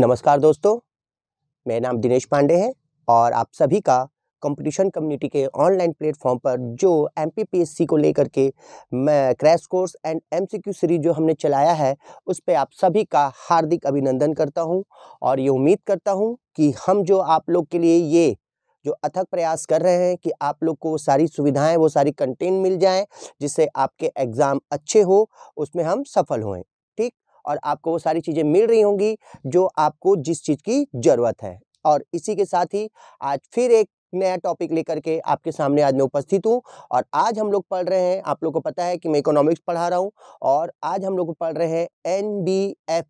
नमस्कार दोस्तों मेरा नाम दिनेश पांडे है और आप सभी का कंपटीशन कम्युनिटी के ऑनलाइन प्लेटफॉर्म पर जो एम को लेकर के मैं crash course and M series जो हमने चलाया है उस पर आप सभी का हार्दिक अभिनंदन करता हूं और ये उम्मीद करता हूं कि हम जो आप लोग के लिए ये जो अथक प्रयास कर रहे हैं कि आप लोग को वो सारी सुविधाएं वो सारी कंटेंट मिल जाएं जिससे आपके एग्ज़ाम अच्छे हो उसमें हम सफल हों ठीक और आपको वो सारी चीज़ें मिल रही होंगी जो आपको जिस चीज़ की ज़रूरत है और इसी के साथ ही आज फिर एक नया टॉपिक लेकर के आपके सामने आज मैं उपस्थित हूँ और आज हम लोग पढ़ रहे हैं आप लोग को पता है कि मैं इकोनॉमिक्स पढ़ा रहा हूँ और आज हम लोग पढ़ रहे हैं N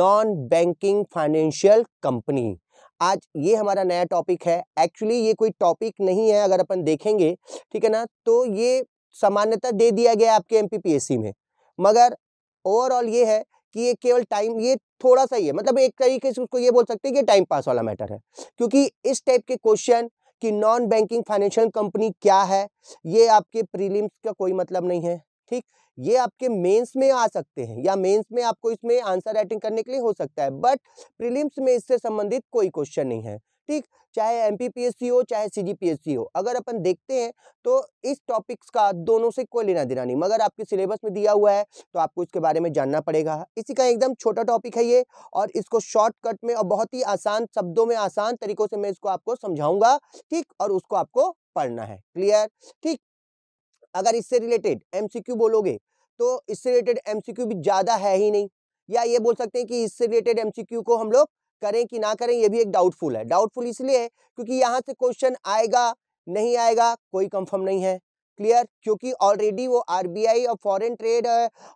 non banking financial company आज ये हमारा नया टॉपिक है एक्चुअली ये कोई टॉपिक नहीं है अगर अपन देखेंगे ठीक है ना तो ये सामान्यता दे दिया गया आपके एम में मगर ओवरऑल ये है कि ये केवल टाइम ये थोड़ा सा ही है मतलब एक तरीके से उसको ये बोल सकते हैं कि टाइम पास वाला मैटर है क्योंकि इस टाइप के क्वेश्चन कि नॉन बैंकिंग फाइनेंशियल कंपनी क्या है ये आपके प्रीलिम्स का कोई मतलब नहीं है ठीक ये आपके मेंस में आ सकते हैं या मेंस में आपको इसमें आंसर राइटिंग करने के लिए हो सकता है बट प्रीलिम्स में इससे संबंधित कोई क्वेश्चन नहीं है ठीक चाहे एम हो चाहे सी हो अगर अपन देखते हैं तो इस टॉपिक्स का दोनों से कोई लेना देना नहीं मगर आपके सिलेबस में दिया हुआ है तो आपको इसके बारे में जानना पड़ेगा इसी का एकदम छोटा टॉपिक है ये और इसको शॉर्टकट में और बहुत ही आसान शब्दों में आसान तरीकों से मैं इसको आपको समझाऊंगा ठीक और उसको आपको पढ़ना है क्लियर ठीक अगर इससे रिलेटेड एम बोलोगे तो इससे रिलेटेड एम भी ज़्यादा है ही नहीं या ये बोल सकते हैं कि इससे रिलेटेड एम को हम लोग करें कि ना करें ये भी एक डाउटफुल है डाउटफुल इसलिए है क्योंकि यहाँ से क्वेश्चन आएगा नहीं आएगा कोई कंफर्म नहीं है क्लियर क्योंकि ऑलरेडी वो आरबीआई और फॉरेन ट्रेड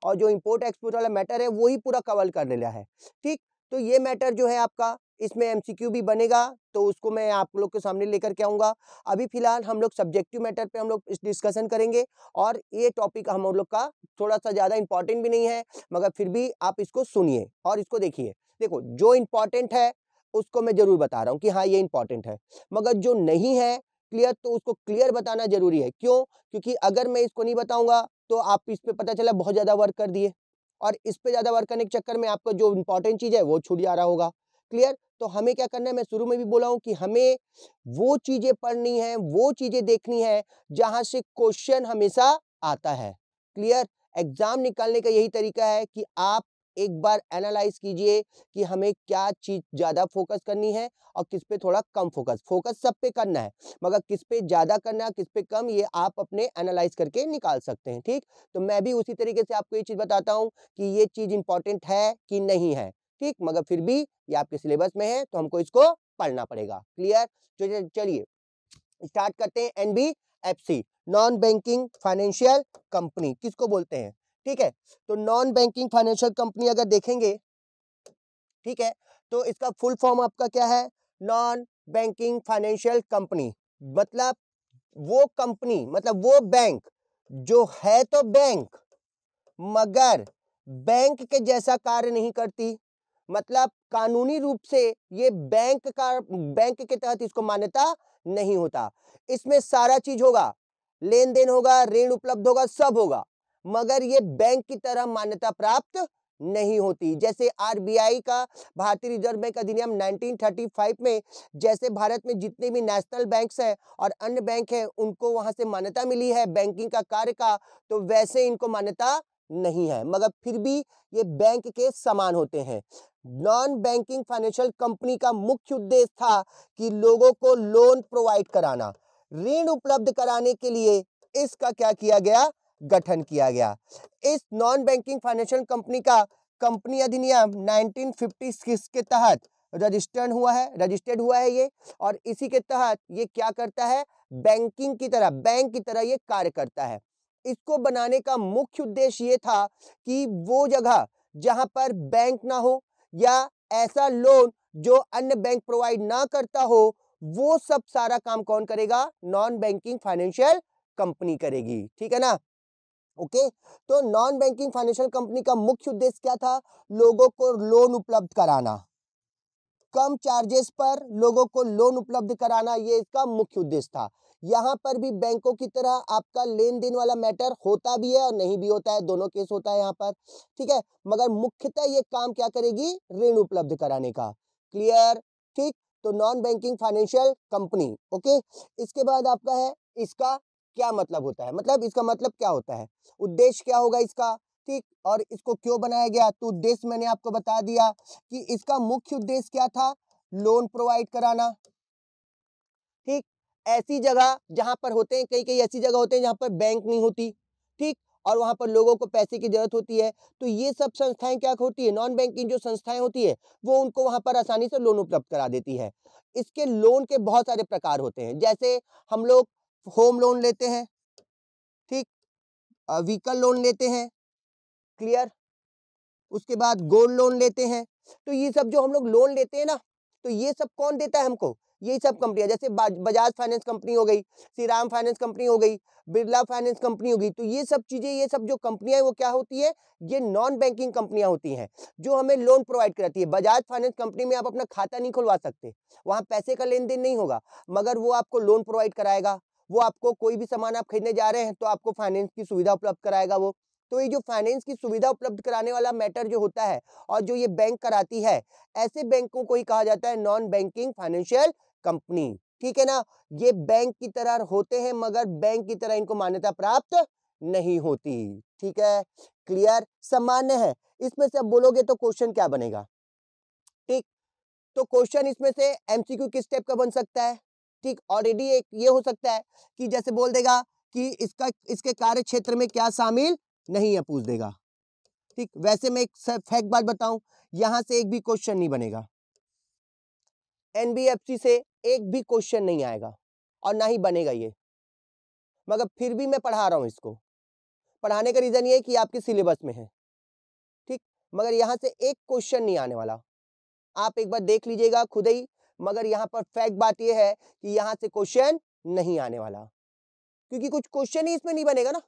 और जो इंपोर्ट एक्सपोर्ट वाला मैटर है वही पूरा कवर कर लिया है ठीक तो ये मैटर जो है आपका इसमें एमसीक्यू भी बनेगा तो उसको मैं आप लोग के सामने लेकर के आऊँगा अभी फिलहाल हम लोग सब्जेक्टिव मैटर पे हम लोग इस डिस्कशन करेंगे और ये टॉपिक हम लोग का थोड़ा सा ज़्यादा इंपॉर्टेंट भी नहीं है मगर फिर भी आप इसको सुनिए और इसको देखिए देखो जो इंपॉर्टेंट है उसको मैं जरूर बता रहा हूँ कि हाँ ये इंपॉर्टेंट है मगर जो नहीं है क्लियर तो उसको क्लियर बताना जरूरी है क्यों क्योंकि अगर मैं इसको नहीं बताऊंगा तो आप इस पर पता चला बहुत ज़्यादा वर्क कर दिए और इस पर ज़्यादा वर्क करने के चक्कर में आपका जो इंपॉर्टेंट चीज़ है वो छूट जा रहा होगा क्लियर तो हमें क्या करना है मैं शुरू में भी बोला हूँ कि हमें वो चीज़ें पढ़नी है वो चीज़ें देखनी है जहाँ से क्वेश्चन हमेशा आता है क्लियर एग्ज़ाम निकालने का यही तरीका है कि आप एक बार एनालाइज कीजिए कि हमें क्या चीज़ ज़्यादा फोकस करनी है और किस पे थोड़ा कम फोकस फोकस सब पे करना है मगर किस पे ज़्यादा करना है किस पे कम ये आप अपने एनालाइज करके निकाल सकते हैं ठीक तो मैं भी उसी तरीके से आपको ये चीज़ बताता हूँ कि ये चीज़ इंपॉर्टेंट है कि नहीं है ठीक मगर फिर भी ये आपके सिलेबस में है तो हमको इसको पढ़ना पड़ेगा क्लियर तो चलिए स्टार्ट करते हैं NB non banking financial company किसको बोलते हैं ठीक है तो नॉन बैंकिंग फाइनेंशियल कंपनी अगर देखेंगे ठीक है तो इसका फुल फॉर्म आपका क्या है नॉन बैंकिंग फाइनेंशियल कंपनी मतलब वो कंपनी मतलब वो बैंक जो है तो बैंक मगर बैंक के जैसा कार्य नहीं करती मतलब कानूनी रूप से ये बैंक का बैंक के तहत इसको मान्यता नहीं होता इसमें सारा चीज होगा लेन देन होगा ऋण उपलब्ध होगा सब होगा मगर ये बैंक की तरह मान्यता प्राप्त नहीं होती जैसे आरबीआई का भारतीय रिजर्व बैंक अधिनियम 1935 में जैसे भारत में जितने भी नेशनल बैंक्स हैं और अन्य बैंक हैं उनको वहां से मान्यता मिली है बैंकिंग का कार्य का तो वैसे इनको मान्यता नहीं है मगर फिर भी ये बैंक के समान होते हैं नॉन बैंकिंग फाइनेंशियल कंपनी का मुख्य उद्देश्य था कि लोगों को लोन प्रोवाइड कराना ऋण उपलब्ध कराने के लिए इसका क्या किया गया गठन किया गया इस नॉन बैंकिंग फाइनेंशियल कंपनी का कंपनी अधिनियम 1956 के तहत रजिस्टर्ड हुआ है रजिस्टर्ड हुआ है ये और इसी के तहत ये क्या करता है बैंकिंग की तरह बैंक की तरह ये कार्य करता है इसको बनाने का मुख्य उद्देश्य ये था कि वो जगह जहां पर बैंक ना हो या ऐसा लोन जो अन्य बैंक प्रोवाइड ना करता हो वो सब सारा काम कौन करेगा नॉन बैंकिंग फाइनेंशियल कंपनी करेगी ठीक है ना ओके तो नॉन बैंकिंग फाइनेंशियल कंपनी का मुख्य उद्देश्य क्या था लोगों को लोन उपलब्ध कराना कम चार्जेस पर लोगों को लोन उपलब्ध कराना ये इसका मुख्य उद्देश्य था यहाँ पर भी बैंकों की तरह आपका लेन देन वाला मैटर होता भी है और नहीं भी होता है दोनों केस होता है यहाँ पर ठीक है मगर मुख्यतः ये काम क्या करेगी ऋण उपलब्ध कराने का क्लियर ठीक तो non banking financial company okay इसके बाद आपका है इसका क्या मतलब होता है मतलब इसका मतलब क्या होता है उद्देश्य क्या होगा इसका ठीक और इसको क्यों बनाया गया तो उद्देश्य मैंने आपको बता दिया कि इसका मुख्य उद्देश्य क्या था लोन प्रोवाइड कराना ठीक ऐसी जगह जहां पर होते हैं कई कई ऐसी जगह होते हैं जहां पर बैंक नहीं होती ठीक और वहां पर लोगों को पैसे की जरूरत होती है तो ये सब संस्थाएं क्या होती है नॉन बैंकिंग जो संस्थाएं होती है वो उनको वहां पर आसानी से लोन उपलब्ध करा देती है इसके लोन के बहुत सारे प्रकार होते हैं जैसे हम लोग होम लोन लेते हैं ठीक व्हीकल लोन लेते हैं क्लियर उसके बाद गोल्ड लोन लेते हैं तो ये सब जो हम लोग लोन लेते हैं ना तो ये सब कौन देता है हमको ये सब कंपनियां जैसे बजाज फाइनेंस कंपनी हो गई श्री राम फाइनेंस कंपनी हो गई बिरला फाइनेंस कंपनी हो गई तो ये सब चीज़ें ये सब जो कंपनियां हैं वो क्या होती है ये नॉन बैंकिंग कंपनियां होती हैं जो हमें लोन प्रोवाइड कराती है बजाज फाइनेंस कंपनी में आप अपना खाता नहीं खुलवा सकते वहां पैसे का लेन देन नहीं होगा मगर वो आपको लोन प्रोवाइड कराएगा वो आपको कोई भी सामान आप खरीदने जा रहे हैं तो आपको फाइनेंस की सुविधा उपलब्ध कराएगा वो तो ये जो फाइनेंस की सुविधा उपलब्ध कराने वाला मैटर जो होता है और जो ये बैंक कराती है ऐसे बैंकों को ही कहा जाता है नॉन बैंकिंग फाइनेंशियल कंपनी ठीक है ना ये बैंक की तरह होते हैं मगर बैंक की तरह इनको मान्यता प्राप्त नहीं होती ठीक है क्लियर सामान्य है इसमें से अब बोलोगे तो क्वेश्चन क्या बनेगा ठीक तो क्वेश्चन इसमें से एमसीक्यू किस टाइप का बन सकता है ठीक ऑलरेडी एक ये हो सकता है कि जैसे बोल देगा कि इसका इसके कार्य क्षेत्र में क्या शामिल नहीं है पूछ देगा ठीक वैसे मैं एक फैक्ट बात बताऊं यहां से एक भी क्वेश्चन नहीं बनेगा एनबीएफसी से एक भी क्वेश्चन नहीं आएगा और ना ही बनेगा ये मगर फिर भी मैं पढ़ा रहा हूं इसको पढ़ाने का रीज़न ये कि आपके सिलेबस में है ठीक मगर यहां से एक क्वेश्चन नहीं आने वाला आप एक बार देख लीजिएगा खुद ही मगर यहाँ पर फैक्ट बात यह है कि यहाँ से क्वेश्चन नहीं आने वाला क्योंकि कुछ क्वेश्चन ही इसमें नहीं बनेगा ना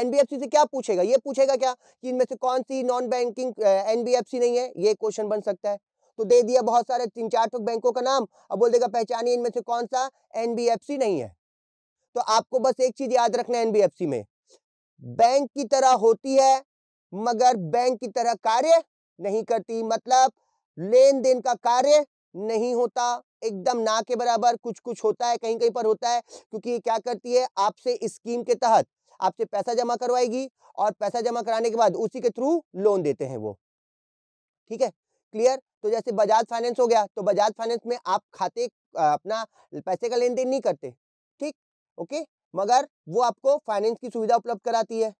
एनबीएफसी से क्या पूछेगा ये पूछेगा क्या कि इनमें से कौन सी नॉन बैंकिंग एनबीएफसी नहीं है ये क्वेश्चन बन सकता है तो दे दिया बहुत सारे तीन चार ठोक बैंकों का नाम अब बोल देगा पहचानिए इनमें से कौन सा एनबीएफसी नहीं है तो आपको बस एक चीज याद रखना एनबीएफसी में बैंक की तरह होती है मगर बैंक की तरह कार्य नहीं करती मतलब लेन देन का कार्य नहीं होता एकदम ना के बराबर कुछ कुछ होता है कहीं कहीं पर होता है क्योंकि ये क्या करती है आपसे स्कीम के तहत आपसे पैसा जमा करवाएगी और पैसा जमा कराने के बाद उसी के थ्रू लोन देते हैं वो ठीक है क्लियर तो जैसे बजाज फाइनेंस हो गया तो बजाज फाइनेंस में आप खाते अपना पैसे का लेन देन नहीं करते ठीक ओके मगर वो आपको फाइनेंस की सुविधा उपलब्ध कराती है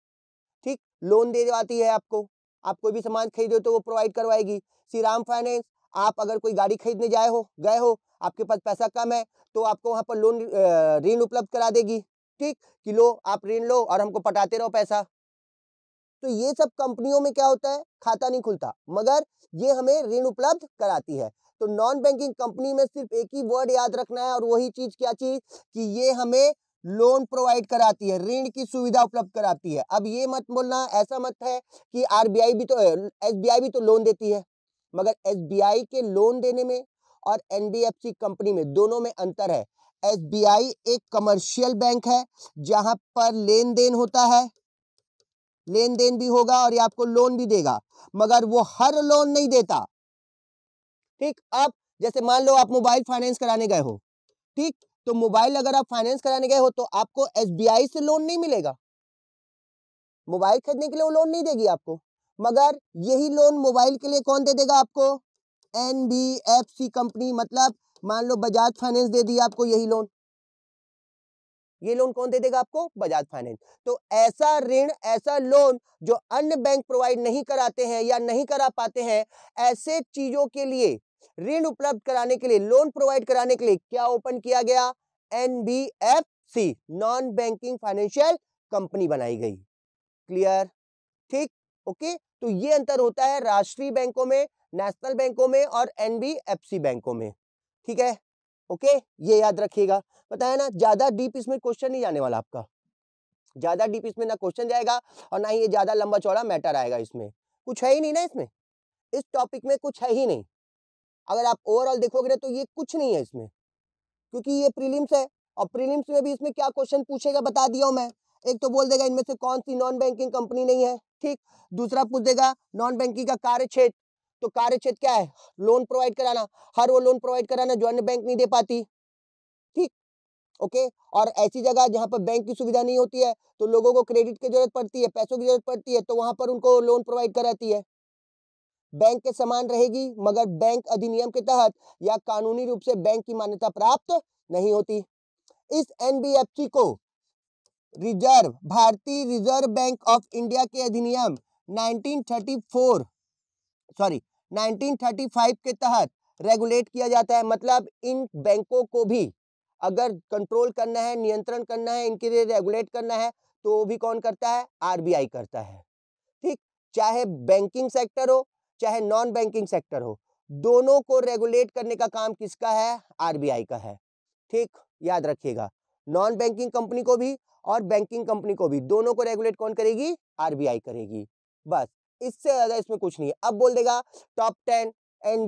ठीक लोन दे देती है आपको आप कोई भी सामान खरीदो तो वो प्रोवाइड करवाएगी श्री राम फाइनेंस आप अगर कोई गाड़ी खरीदने जाए हो गए हो आपके पास पैसा कम है तो आपको वहाँ पर लोन ऋण उपलब्ध करा देगी ठीक कि लो आप ऋण लो और हमको पटाते रहो पैसा तो ये सब कंपनियों में क्या होता है खाता नहीं खुलता मगर ये हमें ऋण उपलब्ध कराती है तो नॉन बैंकिंग कंपनी में सिर्फ एक ही वर्ड याद रखना है और वही चीज क्या चीज कि ये हमें लोन प्रोवाइड कराती है ऋण की सुविधा उपलब्ध कराती है अब ये मत बोलना ऐसा मत है कि आरबीआई भी तो एसबीआई भी तो लोन देती है मगर एस के लोन देने में और एन कंपनी में दोनों में अंतर है एस एक कमर्शियल बैंक है जहां पर लेन देन होता है लेन देन भी होगा और ये आपको लोन भी देगा मगर वो हर लोन नहीं देता ठीक अब जैसे मान लो आप मोबाइल फाइनेंस कराने गए हो ठीक तो मोबाइल अगर आप फाइनेंस कराने गए हो तो आपको एस से लोन नहीं मिलेगा मोबाइल खरीदने के लिए वो लोन नहीं देगी आपको मगर यही लोन मोबाइल के लिए कौन दे देगा आपको N B F C company मतलब मान लो बजाज फाइनेंस दे दिया आपको यही लोन ये लोन कौन दे देगा आपको बजाज फाइनेंस तो ऐसा ऋण ऐसा लोन जो अन्य बैंक प्रोवाइड नहीं कराते हैं या नहीं करा पाते हैं ऐसे चीजों के लिए ऋण उपलब्ध कराने के लिए लोन प्रोवाइड कराने के लिए क्या ओपन किया गया N B F C non banking financial company बनाई गई क्लियर ठीक ओके तो ये अंतर होता है राष्ट्रीय बैंकों में नेशनल बैंकों में और एनबीएफसी बैंकों में ठीक है ओके ये याद रखिएगा बताया ना ज्यादा डीप इसमें क्वेश्चन नहीं जाने वाला आपका ज्यादा डीप इसमें ना क्वेश्चन जाएगा और ना ही ये ज्यादा लंबा चौड़ा मैटर आएगा इसमें कुछ है ही नहीं ना इसमें इस टॉपिक में कुछ है ही नहीं अगर आप ओवरऑल देखोगे ना तो ये कुछ नहीं है इसमें क्योंकि ये प्रीलिम्स है और प्रीलिम्स में भी इसमें क्या क्वेश्चन पूछेगा बता दिया हूं मैं एक तो बोल देगा इनमें से कौन सी नॉन बैंकिंग कंपनी नहीं है ठीक दूसरा पूछ देगा नॉन बैंकिंग का कार्य क्षेत्र तो कार्य क्षेत्र क्या है लोन प्रोवाइड कराना हर वो लोन प्रोवाइड कराना जो अन्य बैंक नहीं दे पाती ठीक ओके और ऐसी जगह जहां पर बैंक की सुविधा नहीं होती है तो लोगों को क्रेडिट की जरूरत पड़ती है पैसों की जरूरत पड़ती है तो वहां पर उनको लोन प्रोवाइड कराती है बैंक के समान रहेगी मगर बैंक अधिनियम के तहत या कानूनी रूप से बैंक की मान्यता प्राप्त नहीं होती इस एनबीएफसी को रिजर्व भारतीय रिजर्व बैंक ऑफ इंडिया के अधिनियम 1934 सॉरी 1935 के तहत रेगुलेट किया जाता है मतलब इन बैंकों को भी अगर कंट्रोल करना है नियंत्रण करना है इनके लिए रेगुलेट करना है तो वो भी कौन करता है आरबीआई करता है ठीक चाहे बैंकिंग सेक्टर हो चाहे नॉन बैंकिंग सेक्टर हो दोनों को रेगुलेट करने का काम किसका है आरबीआई का है ठीक याद रखिएगा नॉन बैंकिंग कंपनी को भी और बैंकिंग कंपनी को भी दोनों को रेगुलेट कौन करेगी आरबीआई करेगी बस इससे ज़्यादा इसमें कुछ नहीं है अब बोल देगा टॉप टेन एन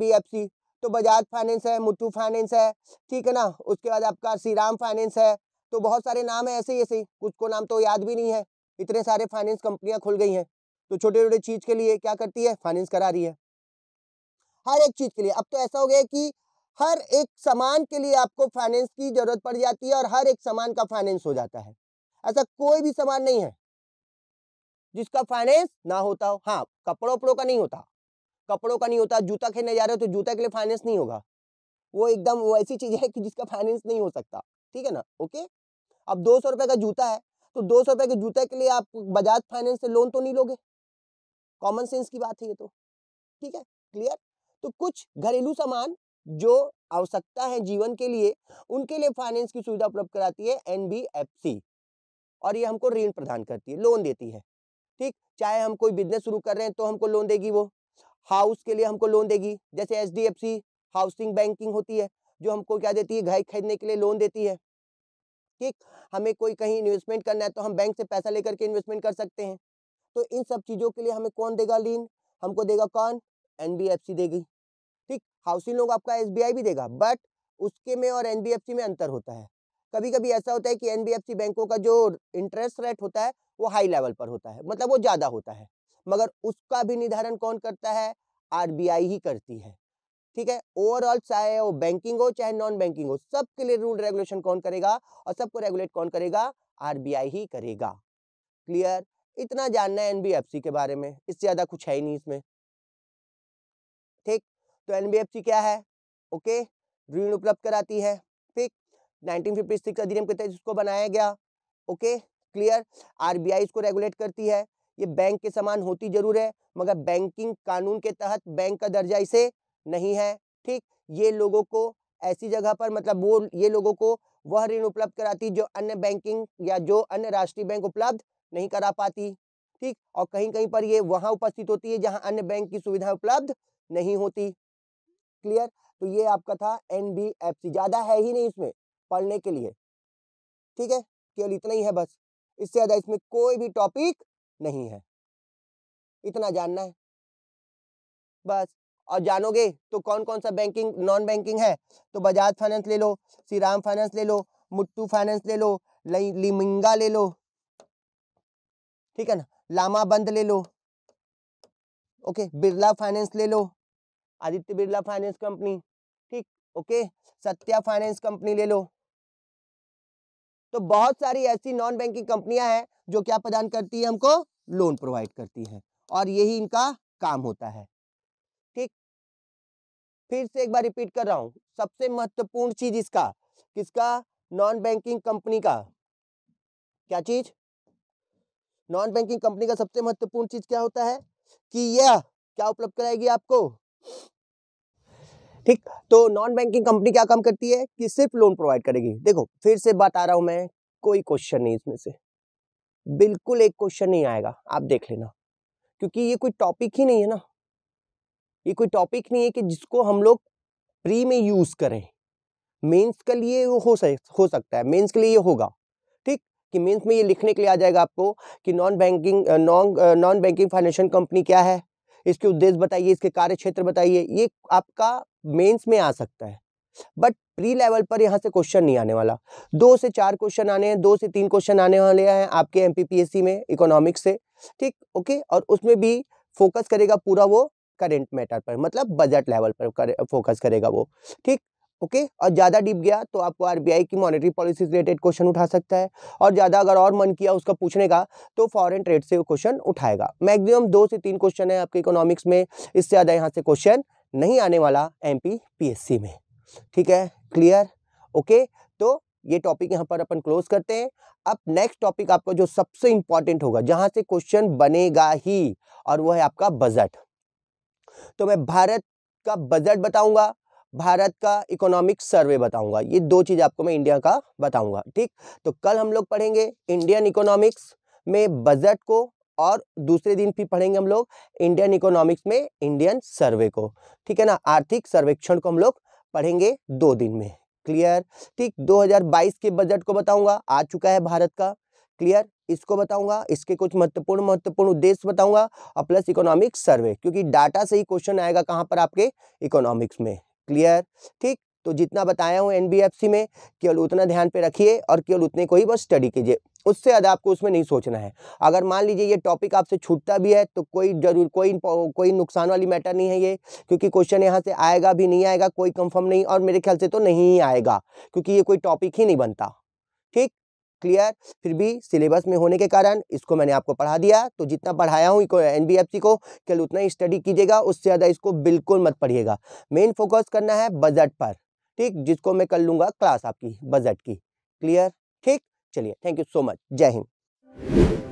तो बजाज फाइनेंस है मुथू फाइनेंस है ठीक है ना उसके बाद आपका श्री राम फाइनेंस है तो बहुत सारे नाम है ऐसे ही ऐसे ही कुछ को नाम तो याद भी नहीं है इतने सारे फाइनेंस कंपनियां खुल गई हैं तो छोटे छोटे चीज़ के लिए क्या करती है फाइनेंस करा रही है हर एक चीज़ के लिए अब तो ऐसा हो गया कि हर एक सामान के लिए आपको फाइनेंस की जरूरत पड़ जाती है और हर एक सामान का फाइनेंस हो जाता है ऐसा कोई भी सामान नहीं है जिसका फाइनेंस ना होता हो हाँ कपड़ों वपड़ों का नहीं होता कपड़ों का नहीं होता जूता खेलने जा रहे हो तो जूता के लिए फाइनेंस नहीं होगा वो एकदम वो ऐसी चीज है कि जिसका फाइनेंस नहीं हो सकता ठीक है ना ओके अब दो सौ रुपए का जूता है तो दो सौ रुपए के जूते के लिए आप बजाज फाइनेंस से लोन तो नहीं लोगे कॉमन सेंस की बात है ये तो ठीक है क्लियर तो कुछ घरेलू सामान जो आवश्यकता है जीवन के लिए उनके लिए फाइनेंस की सुविधा उपलब्ध कराती है एनबीएफसी और ये हमको ऋण प्रदान करती है लोन देती है ठीक चाहे हम कोई बिजनेस शुरू कर रहे हैं तो हमको लोन देगी वो हाउस के लिए हमको लोन देगी जैसे एच हाउसिंग बैंकिंग होती है जो हमको क्या देती है घर खरीदने के लिए लोन देती है ठीक हमें कोई कहीं इन्वेस्टमेंट करना है तो हम बैंक से पैसा लेकर के इन्वेस्टमेंट कर सकते हैं तो इन सब चीज़ों के लिए हमें कौन देगा लीन हमको देगा कौन एन देगी ठीक हाउसिंग लोन आपका एस भी देगा बट उसके में और एन में अंतर होता है कभी कभी ऐसा होता है कि एनबीएफसी बैंकों का जो इंटरेस्ट रेट होता है वो हाई लेवल पर होता है मतलब वो ज़्यादा होता है मगर उसका भी निर्धारण कौन करता है आरबीआई ही करती है ठीक है ओवरऑल चाहे वो बैंकिंग हो चाहे नॉन बैंकिंग हो सबके लिए रूल रेगुलेशन कौन करेगा और सबको रेगुलेट कौन करेगा आरबीआई ही करेगा क्लियर इतना जानना है एनबीएफसी के बारे में इससे ज़्यादा कुछ है ही नहीं इसमें ठीक तो एनबीएफसी क्या है ओके ऋण उपलब्ध कराती है ठीक 1956 अधिनियम के तहत इसको बनाया गया ओके क्लियर आरबीआई इसको रेगुलेट करती है ये बैंक के समान होती जरूर है मगर बैंकिंग कानून के तहत बैंक का दर्जा इसे नहीं है ठीक ये लोगों को ऐसी जगह पर मतलब वो ये लोगों को वह ऋण उपलब्ध कराती जो अन्य बैंकिंग या जो अन्य राष्ट्रीय बैंक उपलब्ध नहीं करा पाती ठीक और कहीं कहीं पर ये वहाँ उपस्थित होती है जहाँ अन्य बैंक की सुविधा उपलब्ध नहीं होती क्लियर तो ये आपका था एन ज़्यादा है ही नहीं इसमें पढ़ने के लिए ठीक है केवल इतना ही है बस इससे ज़्यादा इसमें कोई भी टॉपिक नहीं है इतना जानना है बस और जानोगे तो कौन कौन सा बैंकिंग नॉन बैंकिंग है तो बजाज फाइनेंस ले लो श्री राम फाइनेंस ले लो मुट्टू फाइनेंस ले लो लिमिंगा ले लो ठीक है ना लामा बंद ले लो ओके बिरला फाइनेंस ले लो आदित्य बिरला फाइनेंस कंपनी ठीक ओके सत्या फाइनेंस कंपनी ले लो तो बहुत सारी ऐसी नॉन बैंकिंग कंपनियां हैं जो क्या प्रदान करती है हमको लोन प्रोवाइड करती है और यही इनका काम होता है ठीक फिर से एक बार रिपीट कर रहा हूं सबसे महत्वपूर्ण चीज इसका किसका नॉन बैंकिंग कंपनी का क्या चीज नॉन बैंकिंग कंपनी का सबसे महत्वपूर्ण चीज क्या होता है कि यह क्या उपलब्ध कराएगी आपको ठीक तो नॉन बैंकिंग कंपनी क्या काम करती है कि सिर्फ लोन प्रोवाइड करेगी देखो फिर से बात आ रहा हूं मैं कोई क्वेश्चन नहीं इसमें से बिल्कुल एक क्वेश्चन नहीं आएगा आप देख लेना क्योंकि ये कोई टॉपिक ही नहीं है ना ये कोई टॉपिक नहीं है कि जिसको हम लोग प्री में यूज करें मेंस के लिए वो हो हो सकता है मेंस के लिए ये होगा ठीक कि मेंस में ये लिखने के लिए आ जाएगा आपको कि non banking non non banking financial company क्या है इसके उद्देश्य बताइए इसके कार्य क्षेत्र बताइए ये आपका मेंस में आ सकता है बट प्री लेवल पर यहाँ से क्वेश्चन नहीं आने वाला दो से चार क्वेश्चन आने हैं दो से तीन क्वेश्चन आने वाले हैं आपके एम में इकोनॉमिक्स से ठीक ओके और उसमें भी फोकस करेगा पूरा वो करेंट मैटर पर मतलब बजट लेवल पर करे, फोकस करेगा वो ठीक ओके okay? और ज़्यादा डीप गया तो आपको आरबीआई की मॉनेटरी पॉलिसी रिलेटेड क्वेश्चन उठा सकता है और ज़्यादा अगर और मन किया उसका पूछने का तो फॉरेन ट्रेड से क्वेश्चन उठाएगा मैक्सिमम दो से तीन क्वेश्चन है आपके इकोनॉमिक्स में इससे ज़्यादा यहाँ से क्वेश्चन नहीं आने वाला एम पी में ठीक है क्लियर ओके तो ये टॉपिक यहाँ पर अपन क्लोज करते हैं अब नेक्स्ट टॉपिक आपका जो सबसे इंपॉर्टेंट होगा जहाँ से क्वेश्चन बनेगा ही और वो है आपका बजट तो मैं भारत का बजट बताऊंगा भारत का इकोनॉमिक सर्वे बताऊंगा ये दो चीज़ आपको मैं इंडिया का बताऊंगा ठीक तो कल हम लोग पढ़ेंगे इंडियन इकोनॉमिक्स में बजट को और दूसरे दिन फिर पढ़ेंगे हम लोग इंडियन इकोनॉमिक्स में इंडियन सर्वे को ठीक है ना आर्थिक सर्वेक्षण को हम लोग पढ़ेंगे दो दिन में क्लियर ठीक 2022 के बजट को बताऊंगा आ चुका है भारत का क्लियर इसको बताऊंगा इसके कुछ महत्वपूर्ण महत्वपूर्ण उद्देश्य बताऊंगा और प्लस इकोनॉमिक सर्वे क्योंकि डाटा से ही क्वेश्चन आएगा कहाँ पर आपके इकोनॉमिक्स में क्लियर ठीक तो जितना बताया हूँ एनबीएफसी में केवल उतना ध्यान पे रखिए और केवल उतने को ही बस स्टडी कीजिए उससे ज़्यादा आपको उसमें नहीं सोचना है अगर मान लीजिए ये टॉपिक आपसे छूटता भी है तो कोई जरूर कोई कोई नुकसान वाली मैटर नहीं है ये क्योंकि क्वेश्चन यहाँ से आएगा भी नहीं आएगा कोई कंफर्म नहीं और मेरे ख्याल से तो नहीं आएगा क्योंकि ये कोई टॉपिक ही नहीं बनता ठीक क्लियर फिर भी सिलेबस में होने के कारण इसको मैंने आपको पढ़ा दिया तो जितना पढ़ाया हूँ एन को कल उतना ही स्टडी कीजिएगा उससे ज़्यादा इसको बिल्कुल मत पढ़िएगा मेन फोकस करना है बजट पर ठीक जिसको मैं कर लूँगा क्लास आपकी बजट की क्लियर ठीक चलिए थैंक यू सो मच जय हिंद